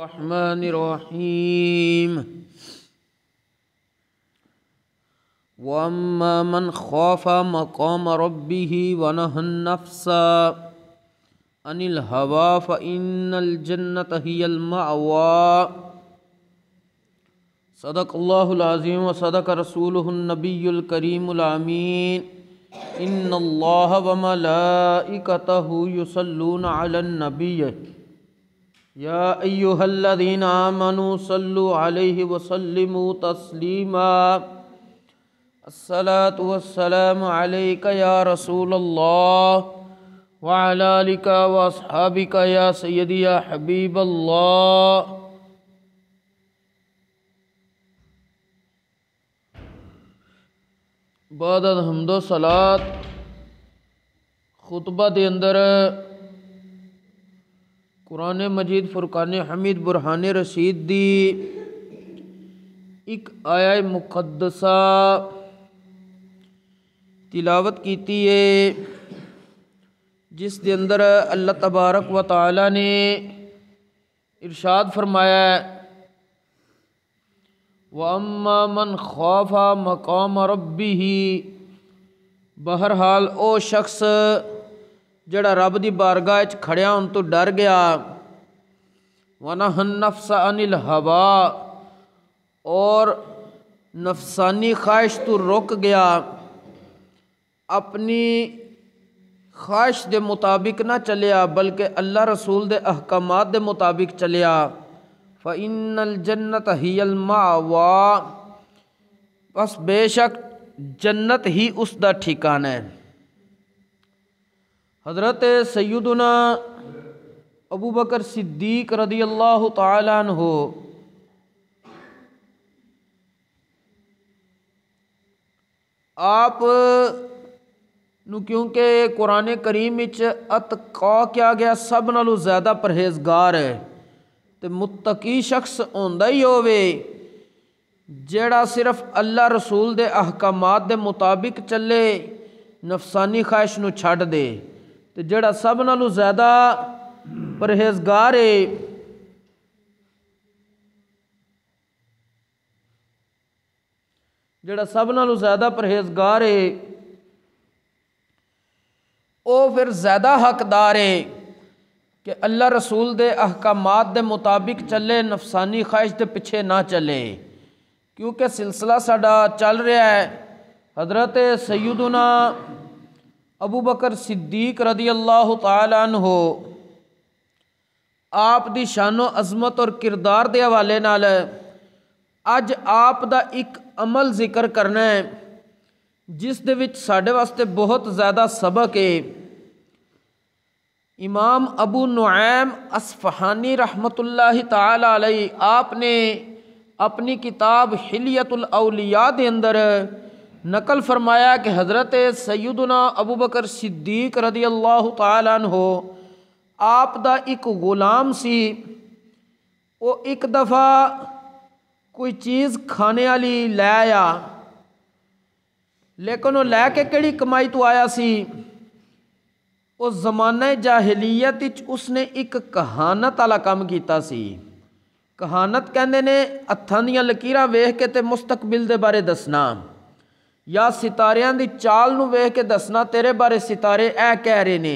الرحمن الرحيم واما من خاف مقام ربه ونهى النفس عن الهوى فان الجنه هي الماوى صدق الله العظيم وصدق رسوله النبي الكريم الامين ان الله وملائكته يصلون على النبي या अयुहल्लदीन आमनु सल्लु अलैहि वसल्लिमु तस्लीमा अस्सलातु वस्सलाम अलैका या रसूल अल्लाह व अला आलिका व अस्हाबिका या सय्यदी या हबीब अल्लाह बाद हमदो सलात खुतबा के अंदर कुरान मजीद फ़ुरक़ान हमीद बुरहान रशीद दी एक आया मुकदसा तिलावत की है जिस दे अंदर अल्लाह तबारक व ताली ने इरशाद फरमाया वम्मा मन खौफा मकाम रबी ही बहरहाल ओ शख्स ਜਿਹੜਾ ਰੱਬ ਦੀ ਬਾਰਗਾਹ 'ਚ ਖੜਿਆ ਹੁਣ डर गया ਗਿਆ हन ਨਫਸ अनिल हवा और नफसानी ख्वाहिश तो रुक गया अपनी ख्वाहिश के मुताबिक ना चलिया बल्कि अल्लाह रसूल के अहकाम के मुताबिक चलिया फ़ैनल जन्नत हील मावा बस बेशक जन्नत ही उसका ठिकाना है हज़रत सैदना अबू बकर सिद्दीक रदी अल्लाह तन हो आप क्योंकि कुरान करीम कौ क्या गया सब नो ज़्यादा परहेजगार है तो मुतकी शख्स आंदा ही होवे जड़ा सिर्फ़ अल्लाह रसूल के अहकाम के मुताबिक चले नफसानी ख्वाहिश ਨੂੰ छ दे तो जड़ा सब नालों ज़्यादा परहेजगार है जड़ा सब नालों ज़्यादा परहेजगार है वो फिर ज़्यादा हकदार है कि अल्लाह रसूल के अहकाम के मुताबिक चले नफसानी ख्वाहिश के पिछे ना चले क्योंकि सिलसिला साढ़ा चल रहा है हजरत सयुदना अबू बकर सिद्दीक रदी अल्लाह तन हो ਆਪ ਦੀ ਸ਼ਾਨੋ ਅਜ਼ਮਤ ਔਰ ਕਿਰਦਾਰ ਦੇ ਹਵਾਲੇ ਨਾਲ ਅੱਜ ਆਪ ਦਾ ਇੱਕ ਅਮਲ ਜ਼ਿਕਰ ਕਰਨਾ है ਜਿਸ ਦੇ ਵਿੱਚ ਸਾਡੇ ਵਾਸਤੇ ਬਹੁਤ ਜ਼ਿਆਦਾ ਸਬਕ ਹੈ इमाम अबू नुआम असफ़हानी रहमतुल्लाह ताला अलैह आपने अपनी किताब हिलियतुल औलिया के अंदर नकल फरमाया कि हज़रत सैदना अबू बकर सिद्दीक रदी अल्लाह तहो आप दा एक ग़ुलाम सी वो एक दफ़ा कोई चीज़ खाने वाली लै आया लेकिन वो लै के कड़ी कमाई तो आया सी वो जमाने जाहलीयत उसने एक कहानत आला काम किया कहानत कहें हथा हथां लकीर वेख के तो मुस्तकबिल बारे दसना ਜਾਂ ਸਿਤਾਰਿਆਂ ਦੀ ਚਾਲ ਨੂੰ ਵੇਖ ਕੇ ਦੱਸਣਾ ਤੇਰੇ ਬਾਰੇ ਸਿਤਾਰੇ ਇਹ ਕਹਿ ਰਹੇ ਨੇ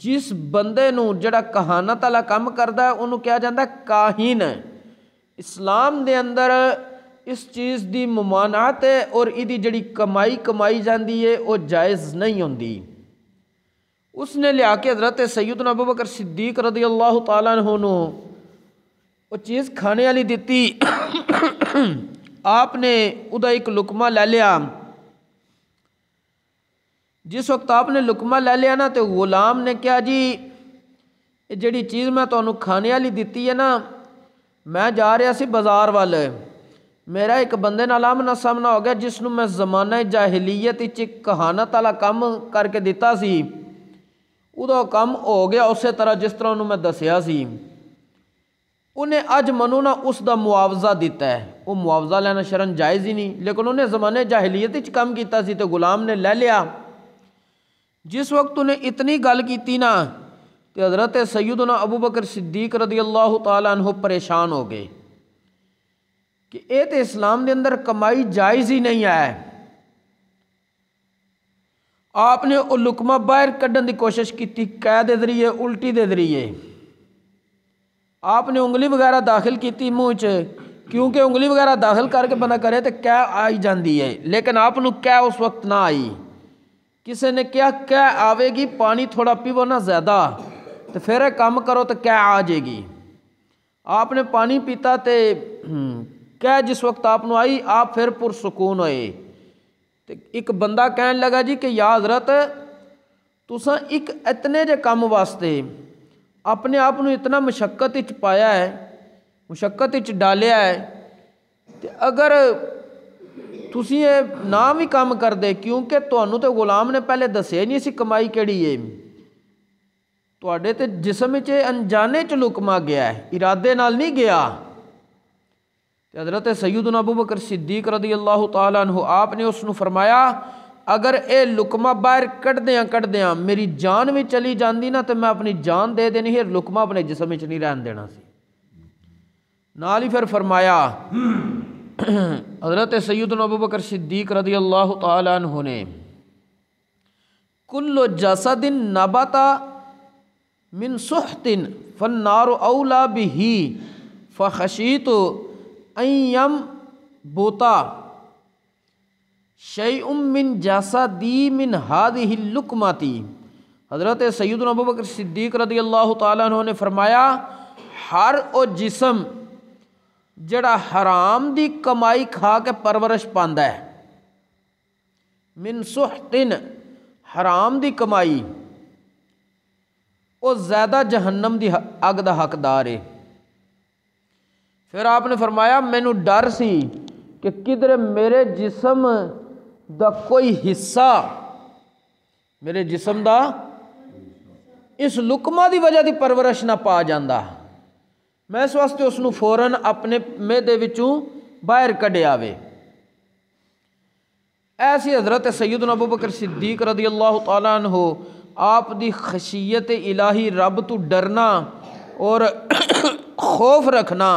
ਜਿਸ ਬੰਦੇ ਨੂੰ ਜਿਹੜਾ ਕਹਾਣਤ ਵਾਲਾ ਕੰਮ ਕਰਦਾ ਉਹਨੂੰ ਕਿਹਾ ਜਾਂਦਾ ਕਾਹਿਨ ਇਸਲਾਮ ਦੇ ਅੰਦਰ ਇਸ ਚੀਜ਼ ਦੀ ਮਮਾਨਾਤ ਹੈ ਔਰ ਇਹਦੀ ਜਿਹੜੀ ਕਮਾਈ ਕਮਾਈ ਜਾਂਦੀ ਹੈ ਉਹ ਜਾਇਜ਼ ਨਹੀਂ ਹੁੰਦੀ उसने लिया के हज़रत सैदन अबू बकर सिद्दीक रदी अल्लाह तु वो चीज़ खाने वाली दी आपने उदा एक लुकमा ले लिया जिस वक्त आपने लुकमा ले लिया ना तो गुलाम ने क्या जी ਜਿਹੜੀ ਚੀਜ਼ ਮੈਂ ਤੁਹਾਨੂੰ ਖਾਣੇ ਵਾਲੀ ਦਿੱਤੀ ਹੈ ਨਾ ਮੈਂ ਜਾ ਰਿਹਾ ਸੀ ਬਾਜ਼ਾਰ ਵੱਲ ਮੇਰਾ ਇੱਕ ਬੰਦੇ ਨਾਲ ਆਮਨਾ ਸਾਹਮਣਾ ਹੋ ਗਿਆ ਜਿਸ ਨੂੰ ਮੈਂ ਜ਼ਮਾਨਾ ਜਾਹਲੀਅਤ ਵਿੱਚ ਕਹਾਣਤ ਵਾਲਾ ਕੰਮ ਕਰਕੇ ਦਿੱਤਾ ਸੀ ਉਦੋਂ ਕੰਮ ਹੋ ਗਿਆ ਉਸੇ ਤਰ੍ਹਾਂ ਜਿਸ ਤਰ੍ਹਾਂ ਉਹਨੂੰ ਮੈਂ ਦੱਸਿਆ ਸੀ उन्हें अज मनो ना उसका मुआवजा दिता है वह मुआवजा लेना शरण जायज़ ही नहीं लेकिन उन्हें जमाने जाहलीयत कम किया तो गुलाम ने लै लिया जिस वक्त उन्हें इतनी गल की ना तो हज़रत सैदना अबू बकर सिद्दीक रदी अल्लाह तु परेशान हो गए कि ये तो इस्लाम के अंदर कमाई जायज़ ही नहीं है आपने वो लुकमा बाहर क्ढन की कोशिश की कैद के जरिए उल्टी के जरिए आपने उंगली वगैरह दाखिल की मूँह च क्योंकि उंगली वगैरह दाखिल करके बंदा करे तो क्या आई जाती है लेकिन आप क्या उस वक्त ना आई किसी ने क्या क्या आवेगी पानी थोड़ा पीवो ना ज़्यादा तो फिर कम करो तो क्या आ जाएगी आपने पानी पीता तो हम्म, क्या जिस वक्त आप आई आप फिर पुरसकून होए तो एक बंदा कहन लगा जी कि याद रत तुसा एक इतने जे कम वास्ते ਆਪਣੇ ਆਪ ਨੂੰ ਇਤਨਾ ਮੁਸ਼ਕਲ ਵਿੱਚ ਪਾਇਆ ਹੈ ਮੁਸ਼ਕਲ ਵਿੱਚ ਡਾਲਿਆ ਹੈ ਤੇ ਅਗਰ ਤੁਸੀਂ ਇਹ ਨਾ ਵੀ ਕੰਮ ਕਰਦੇ ਕਿਉਂਕਿ ਤੁਹਾਨੂੰ ਤੇ ਗੁਲਾਮ ਨੇ ਪਹਿਲੇ ਦੱਸਿਆ ਨਹੀਂ ਸੀ ਕਮਾਈ ਕਿਹੜੀ ਹੈ ਤੁਹਾਡੇ ਤੇ ਜਿਸਮ ਵਿੱਚ ਅਣਜਾਣੇ ਚ ਲੁਕਮਾ ਗਿਆ ਹੈ ਇਰਾਦੇ ਨਾਲ ਨਹੀਂ ਗਿਆ ਤੇ حضرت سیدنا ابو بکر صدیق رضی اللہ تعالی عنہ آپ نے اس ਨੂੰ ਫਰਮਾਇਆ अगर ये लुकमा बहर कटद कटद मेरी जान भी चली जाती ना तो मैं अपनी जान दे देनी ही लुकमा अपने जिसम च नहीं रहन देना सी नाल ही फिर फरमाया हजरत सईद नबूबकर सिद्दीक रदी अल्लाह तहो ने कुल्लो जसा दिन नबाता मिन सुह दिन फन नारो औला बिही फ खशी तो अयम बोता शई उमिन जासा दी मिन हाद ही लुकमाती हज़रत सैद नबूबकर सिद्दीक रदी अल्लाह तु ने फरमाया हर ओ जिसम जड़ा हराम की कमाई खा के परवरिश पाता है मिन तिन हराम की कमाई ਉਹ ज़्यादा ਜਹੰਨਮ ਦੀ अग का हकदार है फिर आपने फरमाया मैनू डर सी कि ਕਿਧਰੇ मेरे जिसम ਦਾ ਕੋਈ ਹਿੱਸਾ ਮੇਰੇ ਜਿਸਮ ਦਾ ਇਸ ਲੁਕਮਾ ਦੀ ਵਜ੍ਹਾ ਦੀ ਪਰਵਰਿਸ਼ ਨਾ ਪਾ ਜਾਂਦਾ मैं इस ਵਾਸਤੇ ਉਸ ਨੂੰ अपने ਆਪਣੇ बाहर ਦੇ ਵਿੱਚੋਂ ऐसी हज़रत सैदन अबू बकर सिद्दीक रदी अल्लाह तन हो आप दी खशियत इलाही रब तो डरना और खौफ रखना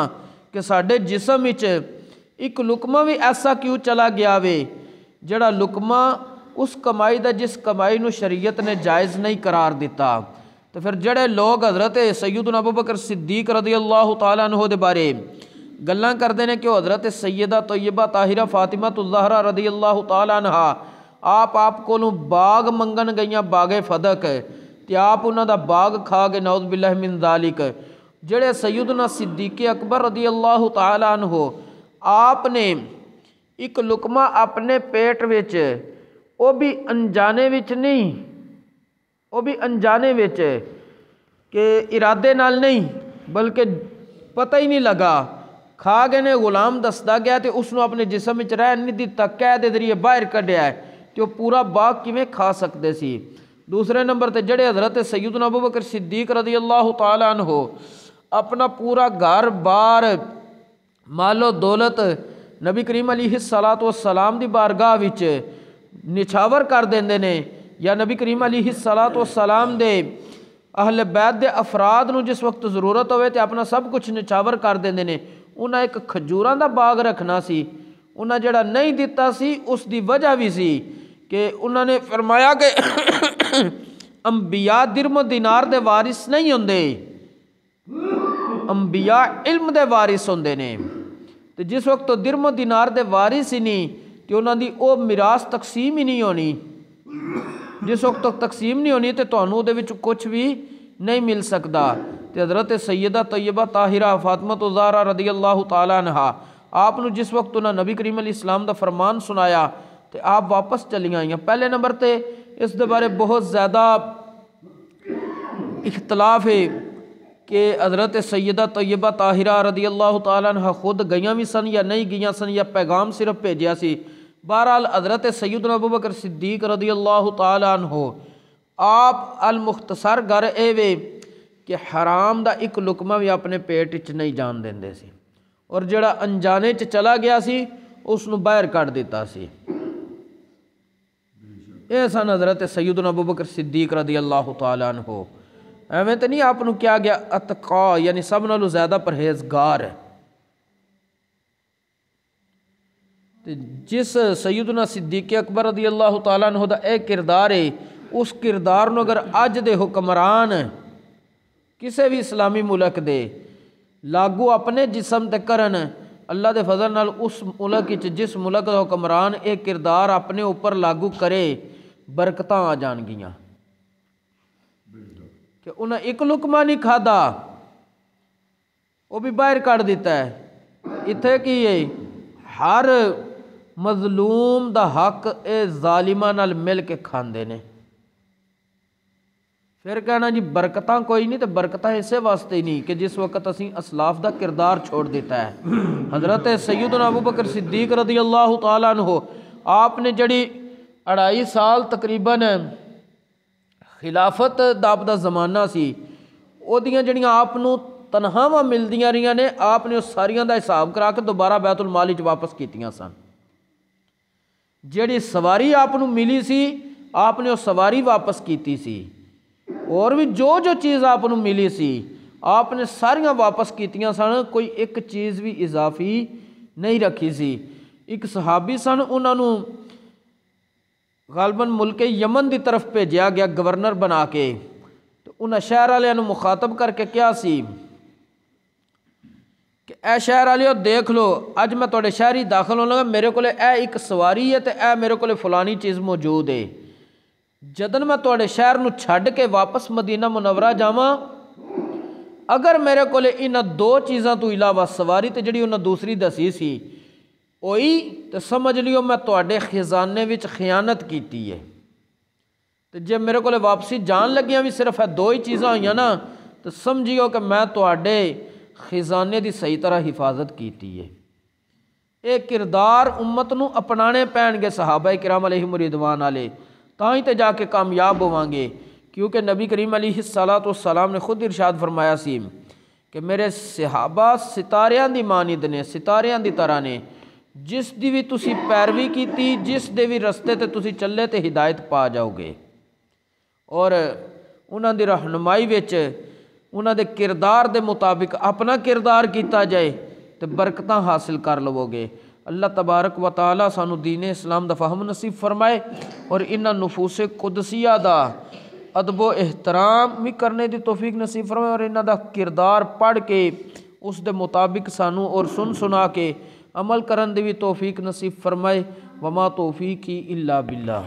कि साढ़े जिसम एक लुकमा भी ऐसा क्यों चला गया वे ਜਿਹੜਾ ਲੁਕਮਾ ਉਸ ਕਮਾਈ ਦਾ ਜਿਸ ਕਮਾਈ ਨੂੰ ਸ਼ਰੀਅਤ ਨੇ ਜਾਇਜ਼ ਨਹੀਂ ਕਰਾਰ ਦਿੱਤਾ ਤੇ ਫਿਰ ਜਿਹੜੇ ਲੋਕ ਹਜ਼ਰਤ ਸੈਯਦੁਨਾ ਅਬੂ ਬਕਰ ਸਿੱਦੀਕ ਰਜ਼ੀ ਅੱਲਾਹ ਤਾਲਾ ਅਨਹੁ ਦੇ ਬਾਰੇ ਗੱਲਾਂ ਕਰਦੇ ਨੇ ਕਿ ਉਹ ਹਜ਼ਰਤ ਸੈਯਦਾ ਤੈਯਬਾ ਤਾਹਿਰਾ ਫਾਤਿਮਾ ਤੁਜ਼ਹਰਾ ਰਜ਼ੀ ਅੱਲਾਹ ਤਾਲਾ ਅਨਹਾ ਆਪ ਆਪ ਕੋਲੋਂ ਬਾਗ ਮੰਗਣ ਗਈਆਂ ਬਾਗੇ ਫਦਕ ਤੇ ਆਪ ਉਹਨਾਂ ਦਾ ਬਾਗ ਖਾ ਕੇ ਨੌਜ਼ ਬਿਲlah ਮਿਨ ਜ਼ਾਲਿਕ ਜਿਹੜੇ ਸੈਯਦਨਾ ਸਿੱਦੀਕ ਅਕਬਰ ਰਜ਼ੀ ਅੱਲਾਹ ਤਾਲਾ ਅਨਹੁ ਆਪ ਨੇ ਇੱਕ ਲੁਕਮਾ ਆਪਣੇ ਪੇਟ ਵਿੱਚ ਉਹ ਵੀ ਅਣਜਾਣੇ ਵਿੱਚ ਨਹੀਂ ਉਹ ਵੀ ਅਣਜਾਣੇ ਵਿੱਚ ਕਿ ਇਰਾਦੇ ਨਾਲ ਨਹੀਂ ਬਲਕਿ ਪਤਾ ਹੀ ਨਹੀਂ ਲਗਾ ਖਾ ਗਏ ਨੇ ਗੁਲਾਮ ਦੱਸਦਾ ਗਿਆ ਤੇ ਉਸ ਨੂੰ ਆਪਣੇ ਜਿਸਮ ਵਿੱਚ ਰਹਿਣ ਨਹੀਂ ਦਿੱਤਾ ਕਹਿ ਦੇ ਜ਼ਰੀਏ ਬਾਹਰ ਕੱਢਿਆ ਤੇ ਉਹ ਪੂਰਾ ਬਾਗ ਕਿਵੇਂ ਖਾ ਸਕਦੇ ਸੀ दूसरे नंबर पर जड़े हज़रत सैदन अबू बकर सिद्दीक रजी अल्लाह तन हो अपना पूरा घर बार मालो दौलत ਨਬੀ ਕਰੀਮ ਅਲੀਹ ਸਲਾਤ ਵਸਲਾਮ ਦੀ ਬਾਰਗਾਹ ਵਿੱਚ ਨਿਛਾਵਰ ਕਰ ਦਿੰਦੇ ਨੇ ਜਾਂ ਨਬੀ ਕਰੀਮ ਅਲੀਹ ਸਲਾਤ ਵਸਲਾਮ ਦੇ ਅਹਲ ਬੈਤ ਦੇ ਅਫਰਾਦ ਨੂੰ ਜਿਸ ਵਕਤ ਜ਼ਰੂਰਤ ਹੋਵੇ ਤੇ ਆਪਣਾ ਸਭ ਕੁਝ ਨਿਛਾਵਰ ਕਰ ਦਿੰਦੇ ਨੇ ਉਹਨਾਂ ਇੱਕ ਖਜੂਰਾਂ ਦਾ ਬਾਗ ਰੱਖਣਾ ਸੀ ਉਹਨਾਂ ਜਿਹੜਾ ਨਹੀਂ ਦਿੱਤਾ ਸੀ ਉਸ ਦੀ ਵਜ੍ਹਾ ਵੀ ਸੀ ਕਿ ਉਹਨਾਂ ਨੇ ਫਰਮਾਇਆ ਕਿ ਅੰਬੀਆ ਦਿਰਮ ਦਿਨਾਰ ਦੇ ਵਾਰਿਸ ਨਹੀਂ ਹੁੰਦੇ ਅੰਬੀਆ ਇਲਮ ਦੇ ਵਾਰਿਸ ਹੁੰਦੇ ਨੇ तो जिस वक्त तो दिरम दिनार के वारिस ही नहीं तो उन्होंने वह मिरास तकसीम ही नहीं होनी जिस वक्त तो तकसीम नहीं होनी तो थानू कुछ भी नहीं मिल सकता तो हजरत सैयदा तयबा ताहिरा फातमा तुजारा तो रदी अल्लाह तला आप जिस वक्त उन्हें नबी करीम अली इस्लाम का फरमान सुनाया तो आप वापस चली आई पहले नंबर पर इस बारे बहुत ज़्यादा इख्तलाफ है कि हज़रत सैदा तयबा ताहिरा रदी अल्लाह तला खुद गई भी सन या नहीं गई सन या पैगाम सिर्फ भेजा सी बहरहाल हज़रत सैयद अबू बकर सिद्दीक रदी अल्लाह तहो आप अल मुख्तसर गर ए वे कि हराम का एक लुकमा भी अपने पेट च नहीं जान देंगे सी और जड़ा अनजाने च चला गया सी उसनों बाहर कट दिता सी यह सन हज़रत सैदन अबू बकर सिद्दीक रदी अल्लाह तहो ਐਵੇਂ ਤਾਂ ਨਹੀਂ ਆਪ ਨੂੰ ਕਿਹਾ ਗਿਆ ਅਤਕਾ ਯਾਨੀ ਸਭ ਨਾਲੋਂ ਜ਼ਿਆਦਾ ਪਰਹੇਜ਼ਗਾਰ ਹੈ ਤੇ ਜਿਸ ਸੈਯਦਨਾ ਸਿੱਦੀਕ ਅਕਬਰ ਰਦੀ ਅੱਲਾਹ ਤਾਲਾ ਨੂੰ ਦਾ ਇਹ ਕਿਰਦਾਰ ਹੈ ਉਸ ਕਿਰਦਾਰ ਨੂੰ ਅਗਰ ਅੱਜ ਦੇ ਹੁਕਮਰਾਨ ਕਿਸੇ ਵੀ ਇਸਲਾਮੀ ਮੁਲਕ ਦੇ ਲਾਗੂ ਆਪਣੇ ਜਿਸਮ ਤੇ ਕਰਨ ਅੱਲਾ ਦੇ ਫਜ਼ਲ ਨਾਲ ਉਸ ਮੁਲਕ ਵਿੱਚ ਜਿਸ ਮੁਲਕ ਦਾ ਹੁਕਮਰਾਨ ਇਹ ਕਿਰਦਾਰ ਆਪਣੇ ਉੱਪਰ ਲਾਗੂ ਕਰੇ ਬਰਕਤਾਂ ਆ ਜਾਣਗੀਆਂ कि उन्हें एक लुकमा नहीं खादा वो भी बाहर काट दिता है इतने की है हर मजलूम का हक ये जालिमा न मिल के खाते ने फिर कहना जी बरकत कोई नहीं तो बरकत इस वास्ते ही नहीं कि जिस वक्त असी असलाफ का किरदार छोड़ दिता है हजरत सईद नबू बकर सिद्दीक रदी अल्लाह तला आपने जड़ी अढ़ाई साल तकरीबन ਖਿਲਾਫਤ ਦਾ ਆਪਦਾ ਜ਼ਮਾਨਾ ਸੀ ਉਹਦੀਆਂ ਜਿਹੜੀਆਂ ਆਪ ਨੂੰ ਤਨਹਾਵਾਂ ਮਿਲਦੀਆਂ ਰਹੀਆਂ ਨੇ ਆਪ ਨੇ ਉਹ ਸਾਰੀਆਂ ਦਾ ਹਿਸਾਬ ਕਰਾ ਕੇ ਦੁਬਾਰਾ ਬੈਤੁਲ ਮਾਲ ਵਿੱਚ ਵਾਪਸ ਕੀਤੀਆਂ ਸਨ ਜਿਹੜੀ ਸਵਾਰੀ ਆਪ ਨੂੰ ਮਿਲੀ ਸੀ ਆਪ ਨੇ ਉਹ ਸਵਾਰੀ ਵਾਪਸ ਕੀਤੀ ਸੀ ਔਰ ਵੀ ਜੋ ਜੋ ਚੀਜ਼ ਆਪ ਨੂੰ ਮਿਲੀ ਸੀ ਆਪ ਨੇ ਸਾਰੀਆਂ ਵਾਪਸ ਕੀਤੀਆਂ ਸਨ ਕੋਈ ਇੱਕ ਚੀਜ਼ ਵੀ ਇਜ਼ਾਫੀ ਨਹੀਂ ਰੱਖੀ ਸੀ ਇੱਕ ਸਹਾਬੀ ਸਨ ਉਹਨਾਂ ਨੂੰ गालबन मुल्क यमन की तरफ भेजा गया गवर्नर बना के तो उन्हें शहर वालों मुखातब करके क्या सी कि ए शहर वालों देख लो अज मैं थोड़े शहर ही दाखिल होना मेरे को एक सवारी है तो यह मेरे को फलानी चीज़ मौजूद है जदन मैं थोड़े शहर में छड़ के वापस मदीना मुनवरा जाव अगर मेरे को दो चीज़ों तो इलावा सवारी तो जी उन्हें दूसरी दसी सी ਹੋਈ ਤੇ ਸਮਝ ਲਿਓ ਮੈਂ ਤੁਹਾਡੇ ਖਜ਼ਾਨੇ ਵਿੱਚ ਖਿਆਨਤ ਕੀਤੀ ਹੈ ਤੇ ਜੇ ਮੇਰੇ ਕੋਲੇ ਵਾਪਸੀ ਜਾਣ ਲੱਗੀਆਂ ਵੀ ਸਿਰਫ ਇਹ ਦੋ ਹੀ ਚੀਜ਼ਾਂ ਹੋਈਆਂ ਨਾ ਤੇ ਸਮਝਿਓ ਕਿ ਮੈਂ ਤੁਹਾਡੇ ਖਜ਼ਾਨੇ ਦੀ ਸਹੀ ਤਰ੍ਹਾਂ ਹਿਫਾਜ਼ਤ ਕੀਤੀ ਹੈ ਇਹ ਕਿਰਦਾਰ ਉਮਤ ਨੂੰ ਅਪਣਾਣੇ ਪੈਣਗੇ ਸਾਹਾਬਾ کرام ਅਲੈਹਿ ਮੁਰਿਦਵਾਨ ਵਾਲੇ ਤਾਂ ਹੀ ਤੇ ਜਾ ਕੇ ਕਾਮਯਾਬ ਹੋਵਾਂਗੇ क्योंकि नबी करीम अली सलाम ने खुद इरशाद फरमाया सी कि मेरे सिहाबा सितारिया की मानिद ने सितारिया की तरह ने जिस की भी तुम पैरवी की जिस दे भी रस्ते तुम चले तो हिदायत पा जाओगे और उन्होंने रहनुमाई उन्होंने किरदार के मुताबिक अपना किरदार किया जाए तो बरकत हासिल कर लवोगे अल्लाह तबारक व वताला सानू दीन इस्लाम का फहम नसीब फरमाए और इन्हों नफूस कुदसिया का अदबो एहतराम भी करने की तोफीक नसीब फरमाए और इन्हों का किरदार पढ़ के उस दे मुताबिक सानू और सुन सुना के अमल करन दी तोफ़ी नसीब फरमाए वमा तोफ़ी की अल्ला बिल्ला